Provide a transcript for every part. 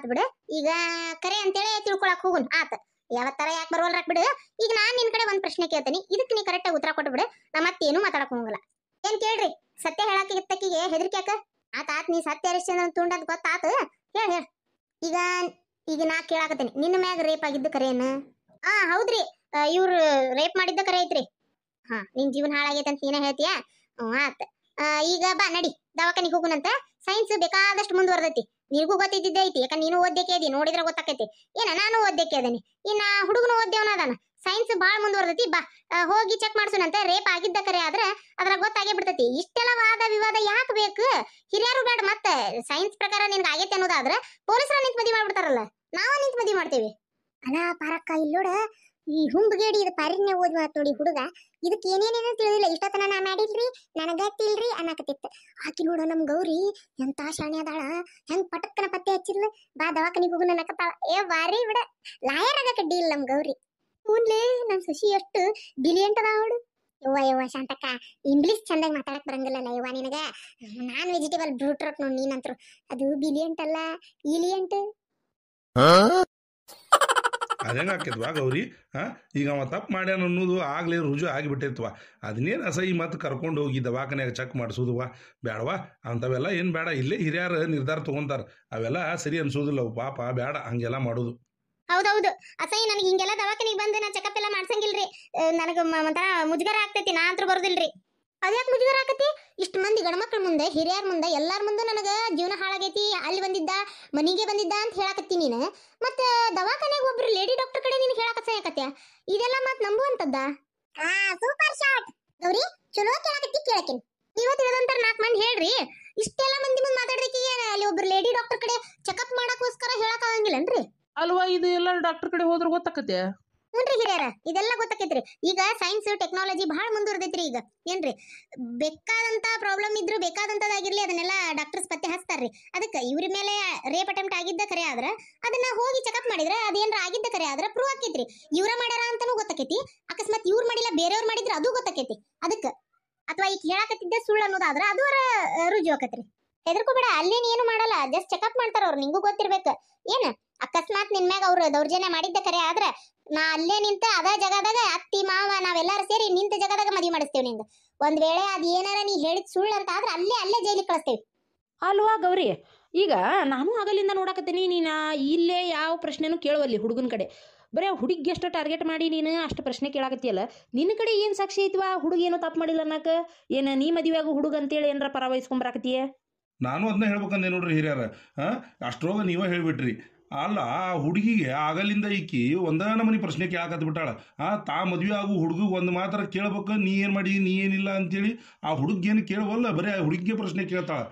ಆತ್ ಬಿಡು ಈಗ ಕರೆ ಅಂತೇಳಿ ತಿಳ್ಕೊಳಕ್ ಹೋಗುನ್ ಆತ ಯಾವತ್ತರ ಯಾಕೆ ಬರವಲ್ರಾಕ್ ಬಿಡು ಈಗ ನಾನ್ ನಿನ್ ಕಡೆ ಒಂದ್ ಪ್ರಶ್ನೆ ಕೇಳ್ತೀನಿ ಇದಕ್ಕೆ ನೀ ಕರೆಕ್ಟ್ ಉತ್ತರ ಕೊಟ್ಬಿಡು ನಾ ಮತ್ತೇನು ಮಾತಾಡಕ್ ಹೋಗಲ್ಲ ಏನ್ ಕೇಳ್ರಿ ಸತ್ಯ ಹೇಳಕ್ಕಿಗೆ ಹೆದರ್ಕ್ಯಾಕ ಆತ ಆತ್ ನೀ ಸತ್ಯ ಹರಿಶ್ಚಂದ್ರ ತುಂಡದ್ ಗೊತ್ತಾತ ಹೇಳ ಹೇಳ ಈಗ ಈಗ ನಾ ಕೇಳಾಕತ್ತೀನಿ ನಿನ್ನ ಮ್ಯಾಗ ರೇಪ್ ಆಗಿದ್ದ ಕರೇನು ಆ ಹೌದ್ರಿ ಇವ್ರು ರೇಪ್ ಮಾಡಿದ್ದ ಕರೆ ಐತ್ರಿ ಹಾ ನಿನ್ ಜೀವನ ಹಾಳಾಗೈತೆ ಅಂತ ನೀನೇ ಹೇಳ್ತೀಯಾ ಹ್ಮ್ ಆತ ಈಗ ಬಾ ನಡಿ ದವಾಖಾನಿಗೆ ಹೋಗುನಂತ ಸೈನ್ಸ್ ಬೇಕಾದಷ್ಟು ಮುಂದುವರ್ದೈತಿ ನಿನಗೂ ಗೊತ್ತಿದ್ದಿದ್ದೆ ಐತಿ ಯಾಕಂದ್ರೆ ನೀನು ಓದ್ದಕ್ಕೆ ಇದೀನಿ ನೋಡಿದ್ರೆ ಗೊತ್ತಾಕೈತಿ ಏನ ನಾನು ಓದ್ದಕ್ಕೆ ಅದೇನಿ ಇನ್ನ ಹುಡುಗನು ಓದ್ಯವನ ಅದಾನ ಸೈನ್ಸ್ ಭಾಳ ಮುಂದುವರ್ದೈತಿ ಬಾ ಹೋಗಿ ಚೆಕ್ ಮಾಡ್ಸೋಣಂತ ರೇಪ್ ಆಗಿದ್ದ ಕರೆ ಆದ್ರೆ ಅದ್ರ ಗೊತ್ತಾಗೇ ಬಿಡ್ತೈತಿ ಇಷ್ಟೆಲ್ಲ ವಾದ ವಿವಾದ ಯಾಕ ಬೇಕು ಹಿರಿಯರು ಬೇಡ ಮತ್ತೆ ಸೈನ್ಸ್ ಪ್ರಕಾರ ನಿನ್ಗೆ ಆಗೈತೆ ಅನ್ನೋದಾದ್ರೆ ಪೊಲೀಸರ ನಿಂತ ಮದಿ ಮಾಡ್ಬಿಡ್ತಾರಲ್ಲ ನಾವು ನಿಂತ ಮದಿ ಮಾಡ್ತೀವಿ ಅಲ್ಲ ಪಾರಕ್ಕ ಇಲ್ಲೋಡ ಈ ಹುಂಬಗೇಡಿ ಇದು ಪರಿಣೆ ಓದುವ ನೋಡಿ ಹುಡುಗ ಇದಕ್ಕೆ ಏನೇನೇನೋ ತಿಳಿದಿಲ್ಲ ಇಷ್ಟೊತ್ತನ ನಾ ಮಾಡಿಲ್ರಿ ನನಗತ್ತಿಲ್ರಿ ಅನ್ನಕತ್ತಿತ್ತು ಆಕಿ ನೋಡ ನಮ್ಮ ಗೌರಿ ಎಂತ ಶಾಣೆ ಅದಾಳ ಹೆಂಗ್ ಪಟಕ್ಕನ ಪತ್ತೆ ಹಚ್ಚಿರ್ಲ ಬಾ ದವಾಖಾನಿಗೆ ಹೋಗು ಅನ್ನಕತ್ತಾಳ ಏ ಬಾರಿ ಬಿಡ ಲಾಯರ್ ಕಡ್ಡಿ ಡೀಲ್ ನಮ್ಮ ಗೌರಿ ಹೂನ್ಲೇ ನಮ್ ಸಸಿ ಎಷ್ಟು ಬಿಲಿಯಂಟ್ ಅದ ಅವಳು ಯವ್ವ ಯವ್ವ ಶಾಂತಕ್ಕ ಇಂಗ್ಲೀಷ್ ಚಂದಾಗಿ ಮಾತಾಡಕ್ ಬರಂಗಿಲ್ಲ ಯವ್ವ ನಿನಗ ನಾನ್ ವೆಜಿಟೇಬಲ್ ಬ್ರೂಟ್ರಕ್ ನೋಡಿ ನೀನಂತ್ರು ಅದು ಬಿಲಿಯಂಟ್ ಅಲ್ಲ ಇಲಿಯಂಟ್ ಅದೇನಾಕೈತ್ವ ಗೌರಿ ಹಾಂ ಈಗ ಅವ ತಪ್ಪು ಮಾಡ್ಯಾನ ಅನ್ನೋದು ಆಗಲೇ ರುಜು ಆಗಿಬಿಟ್ಟಿರ್ತವ ಅದನ್ನೇನು ಅಸಹ್ಯ ಮತ್ತು ಕರ್ಕೊಂಡು ಹೋಗಿ ದವಾಖಾನೆಯಾಗ ಚೆಕ್ ಮಾಡಿಸೋದುವ ಬೇಡವಾ ಅಂಥವೆಲ್ಲ ಏನು ಬೇಡ ಇಲ್ಲೇ ಹಿರಿಯರು ನಿರ್ಧಾರ ತೊಗೊಂತಾರೆ ಅವೆಲ್ಲ ಸರಿ ಅನ್ಸೋದಿಲ್ಲ ಪಾಪ ಬೇಡ ಹಂಗೆಲ್ಲ ಮಾಡೋದು ಹೌದೌದು ಅಸಹಿ ನನಗೆ ಹಿಂಗೆಲ್ಲ ದವಾಖಾನಿಗೆ ಬಂದು ನಾನು ಚೆಕಪ್ ಎಲ್ಲ ಮಾಡ್ಸಂಗಿಲ್ರಿ ನನಗೆ ಒಂಥರ ಮುಜುಗರ ಆಗ್ತೈತಿ ನಾ ಬರೋದಿಲ್ಲ ರೀ ಅದ್ಯಾಕೆ ಮುಜುಗರ ಆಗತಿ ಇಷ್ಟು ಮಂದಿ ಗಂಡ್ಮಕ್ಳ ಮುಂದೆ ಹಿರಿಯರ ಮುಂದೆ ಎಲ್ಲಾರ ಮುಂದೆ ನನಗೆ ಜೀವನ ಹಾಳಾಗೈತಿ ಅಲ್ಲಿ ಬಂದಿದ್ದ ಮನೆಗೆ ಬಂದಿದ್ದ ಅಂತ ಹೇಳಕತ್ತಿ ನೀನು ಮತ್ತೆ ದವಾಖಾನೆಗೆ ಒಬ್ರು ಲೇಡಿ ಡಾಕ್ಟರ್ ಕಡೆ ನಿನ್ ಹೇಳಕ ಸಹಾಯಕತ್ಯ ಇದೆಲ್ಲ ಮತ್ತೆ ನಂಬುವಂತದ್ದ ಆ ಸೂಪರ್ ಶಾಟ್ ಗೌರಿ ಚಲೋ ಕೇಳಕತ್ತಿ ಕೇಳಕಿನ್ ನೀವ ತಿಳಿದಂತರ ನಾಲ್ಕು ಮಂದಿ ಹೇಳ್ರಿ ಇಷ್ಟೆಲ್ಲ ಮಂದಿ ಮುಂದೆ ಮಾತಾಡೋದಕ್ಕೆ ಅಲ್ಲಿ ಒಬ್ರು ಲೇಡಿ ಡಾಕ್ಟರ್ ಕಡೆ ಚೆಕಪ್ ಮಾಡಕ್ಕೋಸ್ಕರ ಹೇಳಕ್ ಆಗಂಗಿಲ್ಲನ್ರಿ ಅಲ್ವಾ ಇದು ಎಲ್ಲರೂ ಡಾಕ್ಟರ್ ಕಡೆ ಹೋದ್ರೆ ಗೊತ್ತಾಕತ್ತೆ ಹ್ಞೂನ್ರಿ ಹಿರಿಯರ ಇದೆಲ್ಲ ಗೊತ್ತಾಕೈತ್ರಿ ಈಗ ಸೈನ್ಸ್ ಟೆಕ್ನಾಲಜಿ ಭಾಳ ಮುಂದುವರ್ದೈತ್ರಿ ಈಗ ಏನ್ರಿ ಬೇಕಾದಂತ ಪ್ರಾಬ್ಲಮ್ ಇದ್ರು ಬೇಕಾದಂತದಾಗಿರ್ಲಿ ಅದನ್ನೆಲ್ಲ ಡಾಕ್ಟರ್ಸ್ ಪತ್ತೆ ಹಚ್ತಾರ್ರಿ ಅದಕ್ಕೆ ಇವ್ರ ಮೇಲೆ ರೇಪ್ ಅಟೆಂಪ್ಟ್ ಆಗಿದ್ದ ಕರೆ ಆದ್ರ ಅದನ್ನ ಹೋಗಿ ಚೆಕಪ್ ಮಾಡಿದ್ರೆ ಅದೇನ್ರ ಆಗಿದ್ದ ಕರೆ ಆದ್ರ ಪ್ರೂವ್ ಆಕೈತ್ರಿ ಇವ್ರ ಮಾಡ್ಯಾರ ಅಂತಾನು ಗೊತ್ತಾಕೈತಿ ಅಕಸ್ಮಾತ್ ಇವ್ರ ಮಾಡಿಲ್ಲ ಬೇರೆಯವ್ರು ಮಾಡಿದ್ರೆ ಅದು ಗೊತ್ತಾಕೈತಿ ಅದಕ್ಕೆ ಅಥವಾ ಈಗ ಹೇಳಾಕತ್ತಿದ್ದೆ ಸುಳ್ಳು ಅನ್ನೋದಾದ್ರೆ ಅದು ರುಜು ಆಕತ್ರಿ ಹೆದರ್ಕೋಬೇಡ ಅಲ್ಲೇನು ಏನು ಮಾಡಲ್ಲ ಜಸ್ಟ್ ಚೆಕಪ್ ಮಾಡ್ತಾರ ಅವ್ರು ನಿಂಗೂ ಗೊತ್ತಿರ್ಬೇಕು ಏನು ಅಕಸ್ಮಾತ್ ನಿನ್ ಮ್ಯಾಗ ಅವ್ರು ದೌರ್ಜನ್ಯ ಮಾಡಿದ್ದ ಕರೆ ಆದ್ರೆ ನಾ ಅಲ್ಲೇ ನಿಂತ ಅದ ಜಗದಾಗ ಅತ್ತಿ ಮಾವ ನಾವೆಲ್ಲಾರು ಸೇರಿ ನಿಂತ ಜಗದಾಗ ಮದುವೆ ಮಾಡಿಸ್ತೇವೆ ನಿಂದು ಒಂದ್ ವೇಳೆ ಅದ್ ಏನಾರ ನೀ ಹೇಳಿದ ಸುಳ್ಳು ಅಂತ ಆದ್ರೆ ಅಲ್ಲೇ ಅಲ್ಲೇ ಜೈಲಿಗೆ ಕಳಿಸ್ತೇವೆ ಅಲ್ವಾ ಗೌರಿ ಈಗ ನಾನು ಆಗಲಿಂದ ನೋಡಕತ್ತೀನಿ ನೀನ ಇಲ್ಲೇ ಯಾವ ಪ್ರಶ್ನೆನು ಕೇಳುವಲ್ಲಿ ಹುಡುಗನ ಕಡೆ ಬರೇ ಹುಡುಗಿ ಎಷ್ಟು ಟಾರ್ಗೆಟ್ ಮಾಡಿ ನೀನು ಅಷ್ಟು ಪ್ರಶ್ನೆ ಕೇಳಾಕತ್ತಿಯಲ್ಲ ನಿನ್ನ ಕಡೆ ಏನು ಸಾಕ್ಷಿ ಐತ್ವಾ ಹುಡುಗ ಏನೋ ತಪ್ಪು ಮಾಡಿಲ್ಲ ಅನ್ನಕ್ಕೆ ಏನು ನೀ ಮದುವೆಯಾಗು ಹುಡುಗ ಅಂತೇಳಿ ಏನರ ಪರವಹಿಸ್ಕೊಂಬರಾಕತ್ತೀಯ ನಾನು ಅದನ್ನ ಹೇಳ್ಬೇಕಂದೆ ನೋಡ್ರಿ ಹಿರಿಯರ ಅಷ್ಟ್ರೋಗ ನೀವೇ ಹೇಳ್ಬಿಟ್ರಿ ಅಲ್ಲ ಆ ಹುಡುಗಿಗೆ ಆಗಲಿಂದ ಇಕ್ಕಿ ಒಂದೇ ನಮನಿ ಪ್ರಶ್ನೆ ಕೇಳಕತ್ ಬಿಟ್ಟಾಳ ಆ ತಾ ಮದುವೆ ಆಗು ಹುಡುಗ ಒಂದು ಮಾತ್ರ ಕೇಳ್ಬೇಕು ನೀ ಏನು ಮಾಡಿ ನೀ ಏನಿಲ್ಲ ಅಂತೇಳಿ ಆ ಹುಡುಗೇನು ಕೇಳಬಲ್ಲ ಬರೀ ಆ ಹುಡುಗಿಗೆ ಪ್ರಶ್ನೆ ಕೇಳ್ತಾಳೆ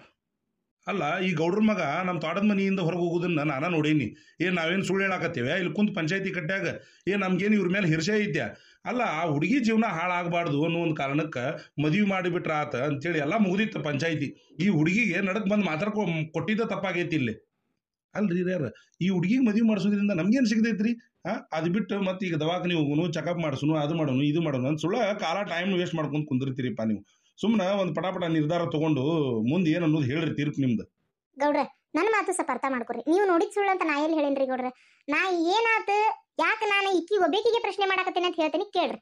ಅಲ್ಲ ಈ ಗೌಡ್ರ ಮಗ ನಮ್ಮ ತೋಟದ ಮನೆಯಿಂದ ಹೊರಗೆ ಹೋಗೋದನ್ನ ನಾನು ನೋಡೀನಿ ಏ ನಾವೇನು ಸುಳ್ಳು ಹೇಳಾಕತ್ತೇವೆ ಇಲ್ಲಿ ಕುಂತ ಪಂಚಾಯತಿ ಕಟ್ಟ್ಯಾಗ ಏನು ನಮ್ಗೇನು ಇವ್ರ ಮೇಲೆ ಹಿರ್ಷೆ ಐತ್ಯಾ ಅಲ್ಲ ಆ ಹುಡುಗಿ ಜೀವನ ಹಾಳಾಗಬಾರ್ದು ಅನ್ನೋ ಒಂದು ಕಾರಣಕ್ಕೆ ಮದುವೆ ಮಾಡಿಬಿಟ್ರ ಆತ ಅಂತೇಳಿ ಎಲ್ಲ ಮುಗಿದಿತ್ತು ಪಂಚಾಯತಿ ಈ ಹುಡುಗಿಗೆ ನಡಕ್ ಬಂದು ಮಾತಾಡ್ಕೊ ಕೊಟ್ಟಿದ್ದ ತಪ್ಪಾಗೈತಿ ಇಲ್ಲಿ ಅಲ್ರಿ ಯಾರು ಈ ಹುಡುಗಿಗೆ ಮದುವೆ ಮಾಡಿಸೋದ್ರಿಂದ ನಮ್ಗೇನು ಸಿಗ್ತೈತ್ರಿ ಹಾಂ ಅದು ಬಿಟ್ಟು ಮತ್ತೆ ಈಗ ದವಾಖಾನೆ ಹೋಗುನು ಚೆಕಪ್ ಮಾಡಿಸೋನು ಅದು ಮಾಡೋನು ಇದು ಮಾಡೋನು ಅಂತ ಸುಳ್ಳ ಕಾಲ ಟೈಮ್ ವೇಸ್ಟ್ ಮಾಡ್ಕೊಂಡು ಕುಂದಿರ್ತೀರಿಪ್ಪ ನೀವು ಸುಮ್ಮನೆ ಒಂದು ಪಟಾಪಟ ನಿರ್ಧಾರ ತಗೊಂಡು ಮುಂದೆ ಏನು ಅನ್ನೋದು ಹೇಳ್ರಿ ತೀರ್ಪು ನಿಮ್ದು ಗೌಡ್ರ ನನ್ನ ಮಾತು ಸ್ವಲ್ಪ ಅರ್ಥ ಮಾಡ್ಕೊರಿ ನೀವು ನೋಡಿದ ಸುಳ್ಳು ಅಂತ ನಾ ಎಲ್ಲಿ ಹೇಳೇನ್ರಿ ಗೌಡ್ರ ನಾ ಏನಾತ ಯಾಕೆ ನಾನು ಇಕ್ಕಿ ಒಬ್ಬೇಕಿಗೆ ಪ್ರಶ್ನೆ ಮಾಡಾಕತ್ತೇನೆ ಅಂತ ಹೇಳ್ತೀನಿ ಕೇಳ್ರಿ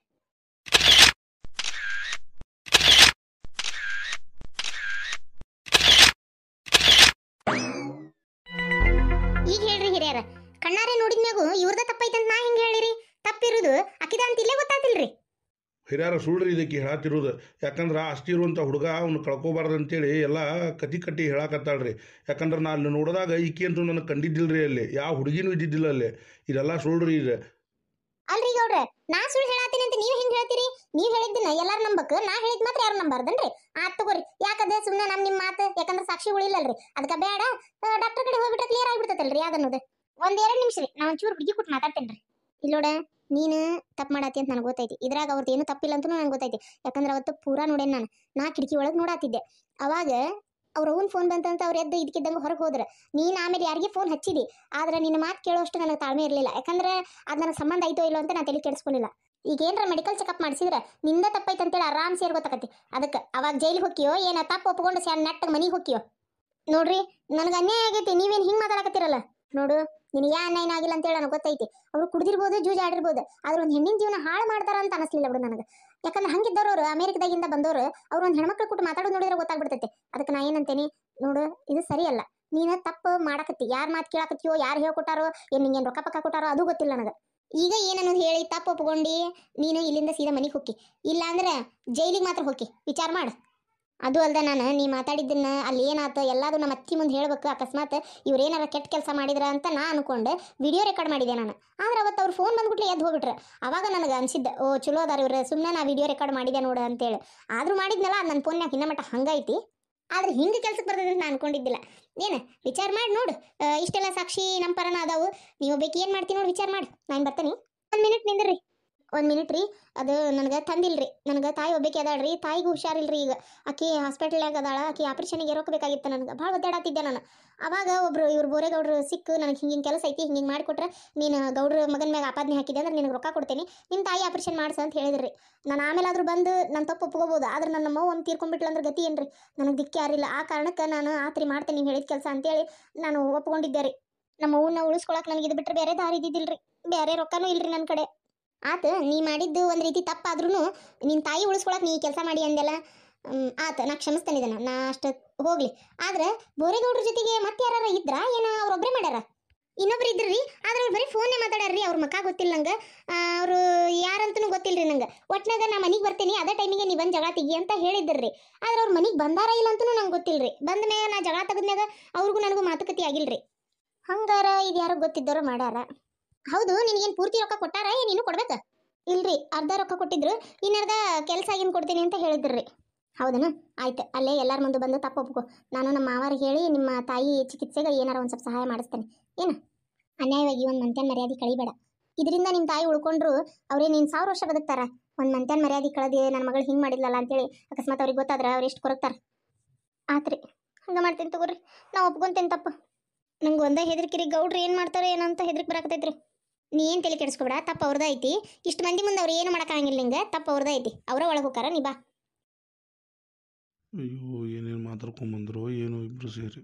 ಹಿರಿಯರ ಸುಳ್ಳ್ರಿ ಇದಕ್ಕೆ ಹೇಳತ್ತಿರೋದು ಯಾಕಂದ್ರೆ ಆಸ್ತಿ ಇರುವಂಥ ಹುಡುಗ ಅವ್ನು ಕಳ್ಕೋಬಾರ್ದು ಅಂತೇಳಿ ಎಲ್ಲ ಕತಿ ಕಟ್ಟಿ ರೀ ಯಾಕಂದ್ರೆ ನಾ ಅಲ್ಲಿ ನೋಡಿದಾಗ ಈಕೆ ಅಂತೂ ನನಗೆ ರೀ ಅಲ್ಲಿ ಯಾವ ಹುಡುಗಿನೂ ಇದ್ದಿದ್ದಿಲ್ಲ ಅಲ್ಲಿ ಇದೆಲ್ಲ ರೀ ಇದು ಅಲ್ರಿ ಗೌಡ್ರೆ ನಾ ಸುಳ್ಳು ಹೇಳತ್ತೀನಿ ಅಂತ ನೀವು ಹೆಂಗ್ ಹೇಳ್ತೀರಿ ನೀವು ಹೇಳಿದ್ದನ್ನ ಎಲ್ಲಾರು ನಂಬಕ್ ನಾ ಹೇಳಿದ್ ಮಾತ್ರ ಯಾರು ನಂಬಾರ್ದನ್ರಿ ಆ ತಗೋರಿ ಯಾಕಂದ್ರೆ ಸುಮ್ಮನೆ ನಮ್ ನಿಮ್ ಮಾತು ಯಾಕಂದ್ರೆ ಸಾಕ್ಷಿಗಳು ಇಲ್ಲಲ್ರಿ ಅದಕ್ಕೆ ಬೇಡ ಡಾಕ್ಟರ್ ಕಡೆ ಹೋಗ್ಬಿಟ್ರೆ ಕ್ಲಿಯರ್ ಆಗ್ಬಿಡ್ತೈತಲ್ರಿ ಅದನ್ನೋದು ಒಂದ್ ಎರಡು ನಿಮಿಷ ರೀ ನಾ ಒಂಚೂರು ಹುಡುಗಿ ಕೊಟ್ಟು ಮಾತಾಡ್ತೇನೆ ರೀ ಇಲ್ಲೋಡ ನೀನು ತಪ್ಪು ಮಾಡಾತಿ ಅಂತ ನನಗೆ ಗೊತ್ತೈತಿ ಇದ್ರಾಗ ಅವ್ರದ್ದು ಏನು ತಪ್ಪಿಲ್ಲ ಅಂತೂ ನನಗೆ ಗೊತ್ತೈತಿ ಯಾಕಂದ್ರೆ ಅವತ್ತು ಪೂರಾ ನೋಡೇನ್ ನಾನು ನಾ ಕಿಟಕಿ ಒಳಗೆ ನೋಡಾತಿದ್ದೆ ಅವಾಗ ಅವ್ರ ಅವ್ನ ಫೋನ್ ಬಂತಂತ ಅವ್ರ ಎದ್ದು ಇದಕ್ಕಿದ್ದಂಗೆ ಹೊರಗೆ ಹೋದ್ರೆ ನೀನು ಆಮೇಲೆ ಯಾರಿಗೆ ಫೋನ್ ಹಚ್ಚಿದಿ ಆದ್ರೆ ನಿನ್ನ ಮಾತು ಕೇಳೋಷ್ಟು ನನಗೆ ತಾಳ್ಮೆ ಇರಲಿಲ್ಲ ಯಾಕಂದ್ರೆ ಅದು ನನಗೆ ಸಂಬಂಧ ಆಯ್ತೋ ಇಲ್ಲೋ ಅಂತ ನಾನು ತಲೆ ಕೆಡಿಸ್ಕೊಳ್ಳಿಲ್ಲ ಈಗ ಏನರ ಮೆಡಿಕಲ್ ಚೆಕಪ್ ಮಾಡಿಸಿದ್ರೆ ನಿಂದ ಅಂತ ಹೇಳಿ ಆರಾಮ್ ಸೇರ್ ಗೊತ್ತಾಕತಿ ಅದಕ್ಕೆ ಅವಾಗ ಜೈಲಿಗೆ ಹೊಕ್ಕಿಯೋ ಏನ ತಪ್ಪು ಒಪ್ಕೊಂಡು ಸ್ಯಾನ್ ನೆಟ್ಟಗೆ ಮನೆಗೆ ಹೋಗಿಯೋ ನೋಡ್ರಿ ನನಗೆ ಅನ್ಯಾಯ ಆಗೈತಿ ನೀವೇನು ಹಿಂಗೆ ಮಾತಾಡಕತ್ತೀರಲ್ಲ ನೋಡು ನಿನಗೆ ಯಾ ಏನ್ ಆಗಿಲ್ಲ ಅಂತ ಹೇಳಿ ಗೊತ್ತೈತಿ ಅವರು ಕುಡಿದಿರ್ಬೋದು ಜೂಜ್ ಆಡಿರ್ಬೋದು ಆದ್ರೆ ಒಂದು ಹೆಣ್ಣಿನ ಜೀವನ ಹಾಳು ಮಾಡ್ತಾರ ಅಂತ ಅನಿಸ್ಲಿಲ್ಲ ಬಿಡು ನನಗೆ ಯಾಕಂದ್ರೆ ಹಂಗಿದ್ದವ್ರು ಅವರು ಅಮೆರಿಕದಾಗಿಂದ ಬಂದವರು ಅವ್ರು ಒಂದು ಹೆಣ್ಮಕ್ಳು ಕೊಟ್ಟು ಮಾತಾಡೋದು ನೋಡಿದ್ರೆ ಗೊತ್ತಾಗ್ಬಿಡ್ತೈತೆ ಅದಕ್ಕೆ ನಾ ಏನಂತೇನಿ ನೋಡು ಇದು ಸರಿಯಲ್ಲ ನೀನು ತಪ್ಪು ಮಾಡಕತ್ತಿ ಯಾರು ಮಾತು ಕೇಳಕತ್ತೀಯೋ ಯಾರು ಹೇಳ್ಕೊಟ್ಟಾರೋ ಏನು ರೊಕ್ಕ ಪಕ್ಕ ಕೊಟ್ಟಾರೋ ಅದು ಗೊತ್ತಿಲ್ಲ ನನಗೆ ಈಗ ಏನನ್ನೋದು ಹೇಳಿ ತಪ್ಪು ಒಪ್ಕೊಂಡು ನೀನು ಇಲ್ಲಿಂದ ಸೀದಾ ಮನೆಗೆ ಹೋಗಿ ಇಲ್ಲಾಂದ್ರೆ ಜೈಲಿಗೆ ಮಾತ್ರ ಹೋಗಿ ವಿಚಾರ ಮಾಡು ಅದು ಅಲ್ಲದೆ ನಾನು ನೀ ಮಾತಾಡಿದ್ದನ್ನ ಅಲ್ಲಿ ಏನಾಯ್ತು ಎಲ್ಲದೂ ನಮ್ಮ ಅತ್ತಿ ಮುಂದೆ ಹೇಳಬೇಕು ಅಕಸ್ಮಾತ್ ಇವ್ರೇನಾರ ಕೆಟ್ಟ ಕೆಲಸ ಮಾಡಿದ್ರ ಅಂತ ನಾ ಅನ್ಕೊಂಡು ವಿಡಿಯೋ ರೆಕಾರ್ಡ್ ಮಾಡಿದೆ ನಾನು ಆದ್ರೆ ಅವತ್ತು ಅವ್ರು ಫೋನ್ ಬಂದ್ಬಿಟ್ಲೆ ಎದ್ದು ಹೋಗ್ಬಿಟ್ರೆ ಅವಾಗ ನನಗೆ ಅನ್ಸಿದ್ದೆ ಓ ಚಲೋ ಅದಾರ ಇವ್ರು ಸುಮ್ಮನೆ ನಾ ವಿಡಿಯೋ ರೆಕಾರ್ಡ್ ಮಾಡಿದೆ ನೋಡು ಅಂತೇಳಿ ಆದ್ರೂ ಮಾಡಿದ್ನಲ್ಲ ನನ್ನ ಫೋನ್ಯಾಗ ಇನ್ನೂ ಮಟ್ಟ ಹಂಗೈತಿ ಆದ್ರೆ ಹಿಂಗೆ ಕೆಲ್ಸಕ್ಕೆ ಬರ್ತದೆ ಅಂತ ನಾನು ಅನ್ಕೊಂಡಿದ್ದಿಲ್ಲ ಏನು ವಿಚಾರ ಮಾಡಿ ನೋಡು ಇಷ್ಟೆಲ್ಲ ಸಾಕ್ಷಿ ನಮ್ಮ ಪರನ ಅದಾವು ನೀವು ಬೇಕು ಏನು ಮಾಡ್ತೀನಿ ನೋಡಿ ವಿಚಾರ ಮಾಡಿ ನಾನು ಬರ್ತೀನಿ ಒಂದು ಮಿನಿಟ್ ನಿಂದ್ರಿ ಒಂದು ಮಿನಿಟ್ ರೀ ಅದು ನನಗೆ ತಂದಿಲ್ರಿ ನನಗೆ ತಾಯಿ ಒಬ್ಬಾಕಿ ಅದಾಳ್ರಿ ತಾಯಿಗೂ ಹುಷಾರಿಲ್ರಿ ಈಗ ಆಕಿ ಹಾಸ್ಪಿಟಲ್ನಾಗ ಅದಾಳ ಆಕಿ ಆಪ್ರೇಷನಿಗೆ ಬೇಕಾಗಿತ್ತು ನನಗೆ ಭಾಳ ಒದ್ದಾಡತ್ತಿದ್ದೆ ನಾನು ಅವಾಗ ಒಬ್ರು ಇವ್ರು ಬೋರೇಗೌಡರು ಸಿಕ್ಕು ನನಗೆ ಹಿಂಗಿನ ಕೆಲಸ ಐತಿ ಹಿಂಗೆ ಮಾಡಿಕೊಟ್ರೆ ನೀನು ಗೌಡ್ರ ಮಗನ ಮ್ಯಾಗ ಆಪಾದನೆ ಹಾಕಿದೆ ಅಂದ್ರೆ ನಿನಗೆ ರೊಕ್ಕ ಕೊಡ್ತೀನಿ ನಿಮ್ಮ ತಾಯಿ ಆಪ್ರೇಷನ್ ಮಾಡ್ಸ ಅಂತ ಹೇಳಿದ್ರಿ ನಾನು ಆಮೇಲೆ ಆಮೇಲಾದರೂ ಬಂದು ನನ್ನ ತಪ್ಪು ಒಪ್ಕೋಬೋದು ಆದ್ರೆ ನನ್ನ ಅಮ್ಮ ಒಂದು ತೀರ್ಕೊಂಡ್ಬಿಟ್ಲ ಅಂದ್ರೆ ಗತಿ ಏನ್ರಿ ನನಗೆ ದಿಕ್ಕಿ ಯಾರಿಲ್ಲ ಆ ಕಾರಣಕ್ಕೆ ನಾನು ಆತ್ರಿ ಮಾಡ್ತೇನೆ ನೀವು ಹೇಳಿದ ಕೆಲಸ ಅಂತೇಳಿ ನಾನು ಒಪ್ಕೊಂಡಿದ್ದೆ ರೀ ನಮ್ಮ ಊನ ಉಳಿಸ್ಕೊಳಕ್ಕೆ ನನಗೆ ಇದು ಬಿಟ್ಟರೆ ಬೇರೆ ದಾರಿ ರೀ ಬೇರೆ ರೊಕ್ಕನೂ ಇಲ್ರಿ ನನ್ನ ಕಡೆ ಆತ ನೀ ಮಾಡಿದ್ದು ಒಂದು ರೀತಿ ತಪ್ಪಾದ್ರೂ ನಿನ್ನ ತಾಯಿ ಉಳಿಸ್ಕೊಳಕ್ಕೆ ನೀ ಕೆಲಸ ಮಾಡಿ ಅಂದೆಲ್ಲ ಆತ ನಾ ಕ್ಷಮಿಸ್ತಾನೆ ಇದನ್ನ ನಾ ಅಷ್ಟು ಹೋಗ್ಲಿ ಆದ್ರೆ ಬೋರೆಗೌಡ್ರ ಜೊತೆಗೆ ಮತ್ತೆ ಯಾರು ಇದ್ರ ಏನೋ ಅವ್ರೊಬ್ಬರೇ ಮಾಡ್ಯಾರ ಇನ್ನೊಬ್ರು ಇದ್ರಿ ರೀ ಆದ್ರೆ ಅವ್ರು ಬರೀ ಫೋನೇ ಮಾತಾಡ್ಯಾರ್ರಿ ಅವ್ರ ಮಕ್ಕ ಗೊತ್ತಿಲ್ಲ ನಂಗೆ ಅವರು ಯಾರಂತನೂ ಗೊತ್ತಿಲ್ಲ ರೀ ನಂಗೆ ಒಟ್ನಾಗ ನಾ ಮನೆಗೆ ಬರ್ತೀನಿ ಅದೇ ಟೈಮಿಗೆ ನೀ ಬಂದು ಜಗಳ ತೆಗಿ ಅಂತ ಹೇಳಿದ್ರಿ ಆದ್ರೆ ಅವ್ರ ಮನೆಗೆ ಬಂದಾರ ಇಲ್ಲ ಅಂತನೂ ನಂಗೆ ಗೊತ್ತಿಲ್ಲ ರೀ ಬಂದ ಮೇಲೆ ನಾ ಜಗಳ ತೆಗೆದ್ಮ್ಯಾಗ ಅವ್ರಿಗೂ ನನಗೂ ಮಾತುಕತೆ ಆಗಿಲ್ಲ ರೀ ಹಂಗಾರ ಇದು ಯಾರೋ ಗೊತ್ತಿದ್ದವರು ಮಾಡ್ಯಾರ ಹೌದು ನಿನಗೇನು ಪೂರ್ತಿ ರೊಕ್ಕ ಕೊಟ್ಟಾರ ನೀನು ಕೊಡ್ಬೇಕ ಇಲ್ರಿ ಅರ್ಧ ರೊಕ್ಕ ಕೊಟ್ಟಿದ್ರು ಇನ್ನರ್ಧ ಕೆಲಸ ಆಗಿನ ಕೊಡ್ತೀನಿ ಅಂತ ಹೇಳಿದ್ರಿ ಹೌದನು ಆಯ್ತು ಅಲ್ಲೇ ಎಲ್ಲರ ಮುಂದೆ ಬಂದು ತಪ್ಪ ಒಪ್ಕೋ ನಾನು ನಮ್ಮ ಮಾವರಿಗೆ ಹೇಳಿ ನಿಮ್ಮ ತಾಯಿ ಚಿಕಿತ್ಸೆಗೆ ಏನಾರ ಒಂದು ಸ್ವಲ್ಪ ಸಹಾಯ ಮಾಡಿಸ್ತೇನೆ ಏನು ಅನ್ಯಾಯವಾಗಿ ಒಂದು ಮಂತ್ಯನ ಮರ್ಯಾದೆ ಕಳಿಬೇಡ ಇದರಿಂದ ನಿಮ್ಮ ತಾಯಿ ಉಳ್ಕೊಂಡ್ರು ಅವರೇ ನೀನು ಸಾವಿರ ವರ್ಷ ಬದುಕ್ತಾರ ಒಂದು ಮಂತ್ಯನ ಮರ್ಯಾದೆ ಕಳೆದಿ ನನ್ನ ಮಗಳು ಹಿಂಗೆ ಮಾಡಿಲ್ಲಲ್ಲ ಅಂತೇಳಿ ಅಕಸ್ಮಾತ್ ಅವ್ರಿಗೆ ಗೊತ್ತಾದ್ರೆ ಅವ್ರು ಎಷ್ಟು ಕೊರಗ್ತಾರೆ ಆತ್ರಿ ಹಂಗೆ ಮಾಡ್ತೀನಿ ತಗೋರಿ ನಾವು ಒಪ್ಕೊಂತೀನಿ ತಪ್ಪು ನಂಗೆ ಒಂದೇ ಹೆದರ್ಕಿರಿ ಗೌಡ್ರಿ ಏನು ಮಾಡ್ತಾರೆ ಏನಂತ ಹೆದರ್ಕ್ ಬರಾಕತೈತ್ರಿ ನೀ ಏನು ತಲೆ ಕೆಡಿಸ್ಕೊಬೇಡ ತಪ್ಪು ಅವ್ರದ್ದು ಐತಿ ಇಷ್ಟು ಮಂದಿ ಮುಂದೆ ಅವ್ರು ಏನು ಮಾಡೋಕ್ಕಾಗಿಲ್ಲ ಹಿಂಗೆ ತಪ್ಪು ಅವ್ರದ್ದು ಐತಿ ಅವರ ಒಳಗೆ ಹೋಗಾರ ನೀ ಬಾ ಅಯ್ಯೋ ಏನೇನು ಮಾತಾಡ್ಕೊಂಬಂದ್ರು ಏನು ಇಬ್ರು ಸೇರಿ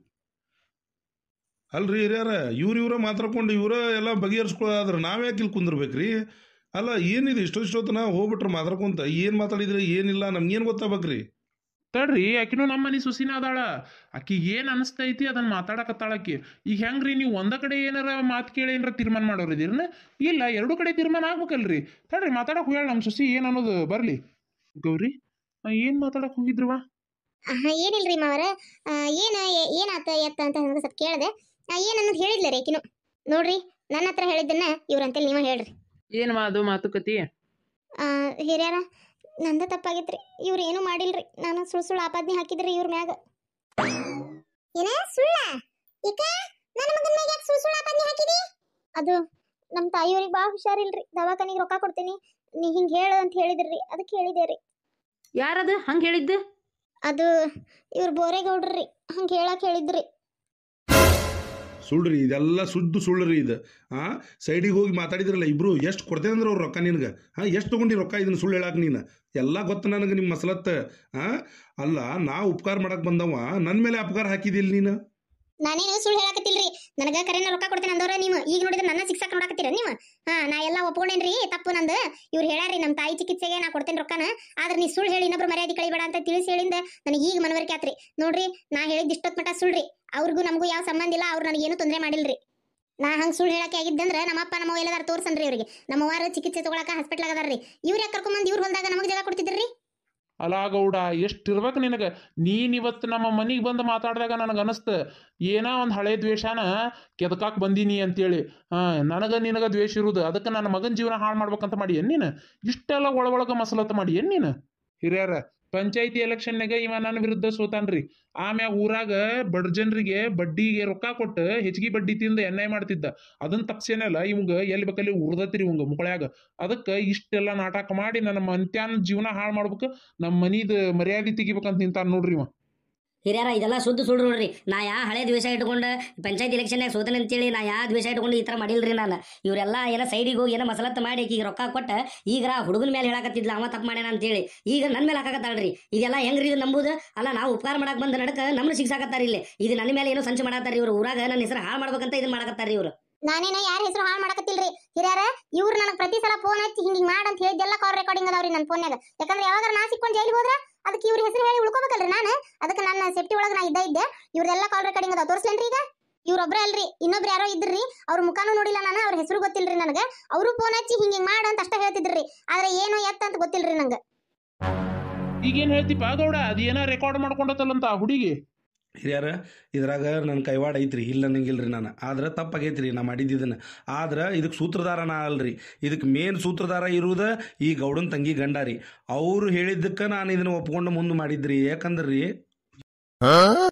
ಅಲ್ರಿ ಹಿರಿಯರ ಇವ್ರು ಇವರ ಮಾತಾಡ್ಕೊಂಡು ಇವರ ಎಲ್ಲ ಬಗೆಹರಿಸ್ಕೊಳ್ಳೋದ್ರೆ ನಾವ್ಯಾಕೆ ಇಲ್ಲಿ ಕುಂದಿರ್ಬೇಕ್ರಿ ಅಲ್ಲ ಏನಿದೆ ನಾ ಹೋಗ್ಬಿಟ್ರೆ ಮಾತಾಡ್ಕೊಂತ ಏನು ಮಾತಾಡಿದ್ರಿ ಏನಿಲ್ಲ ನಮ್ಗೇನು ಗೊತ್ತಾಗ್ಬೇಕ್ರಿ ತಡ್ರಿ ಆಕಿನೂ ನಮ್ಮ ಮನೆ ಸುಸಿನ ಅದಾಳ ಆಕಿ ಏನು ಅನಿಸ್ತೈತಿ ಅದನ್ನ ಮಾತಾಡಕತ್ತಾಳ ಆಕಿ ಈಗ ಹೆಂಗ್ರಿ ನೀವು ಒಂದ ಕಡೆ ಏನಾರ ಮಾತು ಕೇಳಿ ಏನಾರ ತೀರ್ಮಾನ ಮಾಡೋರಿದಿರ್ನ ಇಲ್ಲ ಎರಡು ಕಡೆ ತೀರ್ಮಾನ ಆಗ್ಬೇಕಲ್ರಿ ತಡ್ರಿ ಮಾತಾಡಕ್ಕೆ ಹೋಗ್ಯಾಳ ನಮ್ಮ ಸುಸಿ ಏನು ಅನ್ನೋದು ಬರಲಿ ಗೌರಿ ಏನು ಮಾತಾಡಕ್ಕೆ ಹೋಗಿದ್ರವಾ ಏನಿಲ್ರಿ ಮಾವರ ಏನ ಏನಾತ ಎತ್ತ ಅಂತ ಸ್ವಲ್ಪ ಕೇಳಿದೆ ಅನ್ನೋದು ಹೇಳಿದ್ಲ ರೀ ಆಕಿನೂ ನೋಡ್ರಿ ನನ್ನ ಹತ್ರ ಹೇಳಿದ್ದನ್ನ ಇವ್ರಂತೇಳಿ ನೀವ ಹೇಳ್ರಿ ಏನಮ್ಮ ಅದು ಹಿರಿಯರ ನಂದ ತಪ್ಪಾಗೈತ್ರಿ ಇವ್ರು ಏನು ಮಾಡಿಲ್ರಿ ನಾನು ಸುಳ್ಳು ಸುಳ್ಳು ಆಪಾದನೆ ಹಾಕಿದ್ರಿ ಇವ್ರ ಮ್ಯಾಗ ಏನ ಸುಳ್ಳ ಈಕ ನನ್ನ ಮಗನ ಅದು ನಮ್ಮ ತಾಯಿಯವ್ರಿಗೆ ಭಾಳ ಹುಷಾರಿಲ್ರಿ ದವಾಖಾನಿಗೆ ರೊಕ್ಕ ಕೊಡ್ತೀನಿ ನೀ ಹಿಂಗೆ ಹೇಳು ಅಂತ ಹೇಳಿದ್ರಿ ಅದಕ್ಕೆ ಹೇಳಿದೆ ರೀ ಯಾರದು ಹಂಗೆ ಹೇಳಿದ್ದು ಅದು ಇವ್ರ ಬೋರೆ ಬೋರೇಗೌಡ್ರಿ ಹಂಗೆ ಹೇಳಕ್ಕೆ ಹೇಳಿದ್ರಿ ಸುಳ್ಳ್ರಿ ಇದೆಲ್ಲ ಸುದ್ದು ಸುಳ್ಳ್ರಿ ಇದು ಹಾಂ ಸೈಡಿಗೆ ಹೋಗಿ ಮಾತಾಡಿದ್ರಲ್ಲ ಇಬ್ರು ಎಷ್ಟು ಕೊಡ್ತೇನೆ ಅಂದ್ರೆ ಅವ್ರು ರೊಕ್ಕ ನಿನಗೆ ಹಾಂ ಎಷ್ಟು ತಗೊಂಡಿ ರೊಕ್ಕ ಇದನ್ನ ಸುಳ್ಳು ಹೇಳಾಕ ನೀನು ಎಲ್ಲ ಗೊತ್ತು ನನಗೆ ನಿಮ್ಮ ಮಸಲತ್ ಅಲ್ಲ ನಾ ಉಪಕಾರ ಮಾಡಕ್ ಬಂದವ ನನ್ನ ಮೇಲೆ ಅಪಕಾರ ಹಾಕಿದಿಲ್ಲ ನೀನು ನಾನೇನು ಸುಳ್ಳು ಹೇಳಕತ್ತಿಲ್ರಿ ನನಗ ಕರೆನ ರೊಕ್ಕ ಕೊಡ್ತೇನೆ ಅಂದವ್ರ ನೀವು ಈಗ ನೋಡಿದ್ರೆ ನನ್ನ ಶಿಕ್ಷಕ ನೋಡಕತ್ತೀರ ನೀವು ಹಾ ನಾ ಎಲ್ಲ ಒಪ್ಕೊಂಡೇನ್ರಿ ತಪ್ಪು ನಂದು ಇವ್ರು ಹೇಳಾರಿ ನಮ್ಮ ತಾಯಿ ಚಿಕಿತ್ಸೆಗೆ ನಾ ಕೊಡ್ತೇನೆ ರೊಕ್ಕನ ಆದ್ರೆ ನೀ ಸುಳ್ಳು ಹೇಳಿ ಇನ್ನೊಬ್ರು ಮರ್ಯಾದೆ ಕಳಿಬೇಡ ಅಂತ ತಿಳಿಸಿ ಹೇಳಿಂದ ನನಗೆ ಈಗ ಮನವರಿಕೆ ಆತ್ರಿ ನೋಡ್ರಿ ನಾ ಹೇಳಿದ್ ಇಷ್ಟೊತ್ ಮಟ ಸುಳ್ಳ್ರಿ ಅವ್ರಿಗೂ ನಮಗೂ ಯಾವ ಸಂಬಂಧ ಇಲ್ಲ ಅವ್ರು ನನಗೇನು ತೊಂದರೆ ಮಾಡಿಲ್ರಿ ನಾ ಹಂಗೆ ಸುಳ್ಳು ಹೇಳಕ್ಕೆ ಆಗಿದ್ದಂದ್ರೆ ನಮ್ಮಪ್ಪ ನಮ್ಮ ಎಲ್ಲದಾರು ತೋರ್ಸನ್ರಿ ಇವರಿಗೆ ನಮ್ಮವಾರ ಚಿಕಿತ್ಸೆ ತಗೊಳಕ ಹಾಸ್ಪಿಟ್ಲ್ ಅದಾರ್ರಿ ಇವ್ರು ಯಾಕೆ ಕರ್ಕೊಂಬಂದು ಇವ್ರ ಹೊಲ್ದಾಗ ನಮಗೆ ಜಾಗ ಕೊಡ್ತಿದ್ರಿ ಅಲಾ ಎಷ್ಟು ಇರ್ಬೇಕು ನಿನಗೆ ನೀನು ಇವತ್ತು ನಮ್ಮ ಮನೆಗೆ ಬಂದು ಮಾತಾಡಿದಾಗ ನನಗೆ ಅನಿಸ್ತು ಏನೋ ಒಂದು ಹಳೆ ದ್ವೇಷನ ಕೆದಕಾಕ್ ಬಂದೀನಿ ಅಂತೇಳಿ ಹಾಂ ನನಗೆ ನಿನಗೆ ದ್ವೇಷ ಇರುವುದು ಅದಕ್ಕೆ ನನ್ನ ಮಗನ ಜೀವನ ಹಾಳು ಮಾಡ್ಬೇಕಂತ ಮಾಡಿ ಏನು ನೀನು ಇಷ್ಟೆಲ್ಲ ಒಳಗೊಳಗೆ ಮಸಲತ್ತು ಮಾಡಿ ಏನು ನೀನು ಹಿರಿಯರ ಪಂಚಾಯತಿ ಎಲೆಕ್ಷನ್ನಾಗ ಇವ ನನ್ನ ವಿರುದ್ಧ ಸೋತಾನ್ರಿ ಆಮ್ಯಾಗ ಊರಾಗ ಬಡ ಜನರಿಗೆ ಬಡ್ಡಿಗೆ ರೊಕ್ಕ ಕೊಟ್ಟು ಹೆಚ್ಚಿಗೆ ಬಡ್ಡಿ ತಿಂದು ಐ ಮಾಡ್ತಿದ್ದ ಅದನ್ನ ತಪ್ಸೇನಲ್ಲ ಇವಂಗ ಎಲ್ಲಿ ಬೇಕಲ್ಲಿ ಉರ್ದತ್ರಿ ಇವಂಗ ಮುಕಳ್ಯಾಗ ಅದಕ್ಕೆ ಇಷ್ಟೆಲ್ಲ ನಾಟಕ ಮಾಡಿ ನನ್ನ ಅಂತ್ಯಾನ ಜೀವನ ಹಾಳು ಮಾಡ್ಬೇಕು ನಮ್ಮ ಮನಿದ ಮರ್ಯಾದೆ ತೆಗಿಬೇಕಂತ ನಿಂತಾನ ನೋಡ್ರಿ ಇವ ಹಿರಿಯರ ಇದೆಲ್ಲ ಶುದ್ಧ ಸುಳ್ಳು ನೋಡ್ರಿ ನಾ ಯಾ ಹಳೆ ದ್ವೇಷ ಇಟ್ಕೊಂಡು ಪಂಚಾಯತ್ ಎಲೆಕ್ಷನ್ಯಾಗ ಸೋತನ ಅಂತೇಳಿ ನಾ ಯಾ ದ್ವೇಷ ಇಟ್ಕೊಂಡು ಈ ಥರ ಮಾಡಿಲ್ರಿ ನಾನು ಇವರೆಲ್ಲ ಏನೋ ಸೈಡಿಗೆ ಹೋಗಿ ಏನೋ ಮಸಲತ್ತು ಮಾಡಿ ಈಗ ರೊಕ್ಕ ಕೊಟ್ಟು ಈಗ ಹುಡುಗನ ಮೇಲೆ ಹೇಳಕತ್ತಿದ್ಲ ಅವ ತಪ್ಪು ಮಾಡ್ಯಾನ ಅಂತೇಳಿ ಈಗ ನನ್ನ ಮೇಲೆ ಹಾಕತ್ತಾಳ್ರಿ ಇದೆಲ್ಲ ಹೆಂಗ್ರಿ ಇದು ನಂಬುದು ಅಲ್ಲ ನಾವು ಉಪಕಾರ ಮಾಡಕ್ಕೆ ಬಂದ ನಡಕ ನಮ್ಮನ್ನು ಶಿಕ್ಷಾಕತ್ತಾರ ಇಲ್ಲಿ ಇದು ನನ್ನ ಮೇಲೆ ಏನೋ ಸಂಚು ಮಾಡತ್ತಾರ ಇವರು ಊರಾಗ ನನ್ನ ಹೆಸರು ಹಾಳು ಮಾಡ್ಬೇಕಂತ ಇದನ್ನ ಮಾಡಕತ್ತಾರ ಇವರು ನಾನೇನ ಯಾರ ಹೆಸರು ಹಾಳು ಮಾಡಕತ್ತಿಲ್ರಿ ಹಿರಿಯರ ಇವ್ರು ನನಗೆ ಪ್ರತಿ ಸಲ ಫೋನ್ ಹಚ್ಚಿ ಮಾಡ ಹಿಂಗೆ ಮಾಡಂತ ಹೇಳಿದ್ದೆಲ್ಲ ಕಾಲ್ ರೆಕಾರ್ಡಿಂಗ್ ಅದಾವ್ರಿ ನನ್ನ ಫೋನ್ಯಾಗ ಯಾಕಂದ್ರೆ ಯಾವಾಗ ನಾ ಸಿಕ್ಕೊಂಡು ಜೈಲಿಗೆ ಹೋದ್ರೆ ಅದಕ್ಕೆ ಇವ್ರ ಹೆಸರು ಹೇಳಿ ಉಳ್ಕೋಬೇಕಲ್ರಿ ನಾನು ಅದಕ್ಕೆ ನನ್ನ ಸೇಫ್ಟಿ ಒಳಗ ನಾ ಇದ್ದ ಇದ್ದೆ ಇವ್ರದೆಲ್ಲ ಕಾಲ್ ರೆಕಾರ್ಡಿಂಗ್ ಅದ ತೋರಿಸ್ಲೇನ್ರಿ ಈಗ ಒಬ್ರೇ ಅಲ್ರಿ ಇನ್ನೊಬ್ರು ಯಾರೋ ಇದ್ರಿ ಅವ್ರ ಮುಖಾನು ನೋಡಿಲ್ಲ ನಾನು ಅವ್ರ ಹೆಸರು ಗೊತ್ತಿಲ್ರಿ ನನಗೆ ಅವರು ಫೋನ್ ಹಚ್ಚಿ ಹಿಂಗೆ ಮಾಡ ಅಂತ ಅಷ್ಟೇ ಹೇಳ್ತಿದ್ರಿ ಆದ್ರೆ ಏನು ಎತ್ತ ಅಂತ ಗೊತ್ತಿಲ್ರಿ ನಂಗೆ ಈಗೇನು ಹೇಳ್ತಿಪ್ಪ ಗೌಡ ಅದೇನೋ ರೆಕಾರ್ಡ್ ಮಾಡ್ಕೊಂಡತ್ತಲ್ಲಂತ ಹುಡುಗಿ ಹಿರಿಯಾರ ಇದ್ರಾಗ ನನ್ನ ಕೈವಾಡ ಐತ್ರಿ ಇಲ್ಲ ನನಗಿಲ್ರಿ ನಾನು ಆದ್ರೆ ತಪ್ಪಾಗೈತ್ರಿ ನಾ ಮಾಡಿದ್ದನ್ನು ಆದ್ರೆ ಇದಕ್ಕೆ ಸೂತ್ರಧಾರ ನಾ ಅಲ್ರಿ ಇದಕ್ಕೆ ಮೇನ್ ಸೂತ್ರಧಾರ ಇರುವುದ ಈ ಗೌಡನ ತಂಗಿ ಗಂಡಾರಿ ರೀ ಅವರು ಹೇಳಿದ್ದಕ್ಕೆ ನಾನು ಇದನ್ನ ಒಪ್ಕೊಂಡು ಮುಂದೆ ಮಾಡಿದ್ರಿ ಯಾಕಂದ್ರಿ